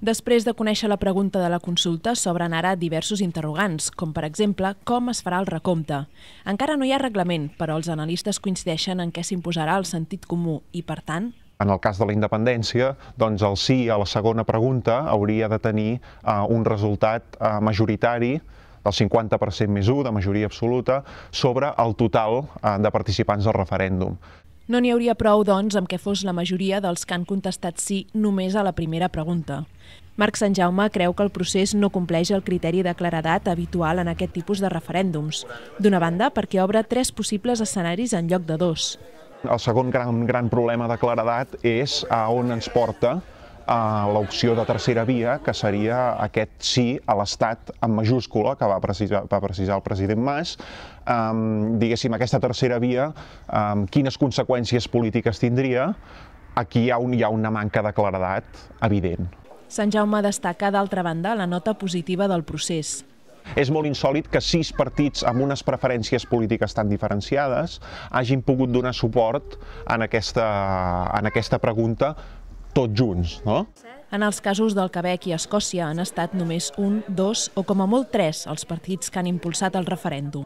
Després de conèixer la pregunta de la consulta, s'obren ara diversos interrogants, com per exemple com es farà el recompte. Encara no hi ha reglament, però els analistes coincideixen en què s'imposarà el sentit comú i, per tant, en el cas de la independència, doncs el sí a la segona pregunta hauria de tenir eh, un resultat eh, majoritari del 50% més 1, de majoria absoluta, sobre el total eh, de participants del referèndum. No n'hi hauria prou, doncs, amb què fos la majoria dels que han contestat sí només a la primera pregunta. Marc Sant Jaume creu que el procés no compleix el criteri de claredat habitual en aquest tipus de referèndums. D'una banda, perquè obre tres possibles escenaris en lloc de dos. El segon gran, gran problema de claredat és a on ens porta a l'opció de tercera via, que seria aquest sí a l'Estat en majúscula que va precisar, va precisar el president Mas, um, diguéssim, aquesta tercera via, um, quines conseqüències polítiques tindria, aquí hi ha, un, hi ha una manca de claredat evident. Sant Jaume destaca, d'altra banda, la nota positiva del procés. És molt insòlid que sis partits amb unes preferències polítiques tan diferenciades hagin pogut donar suport en aquesta, en aquesta pregunta tots junts, no? En els casos del Quebec i Escòcia han estat només un, dos o com a molt tres els partits que han impulsat el referèndum.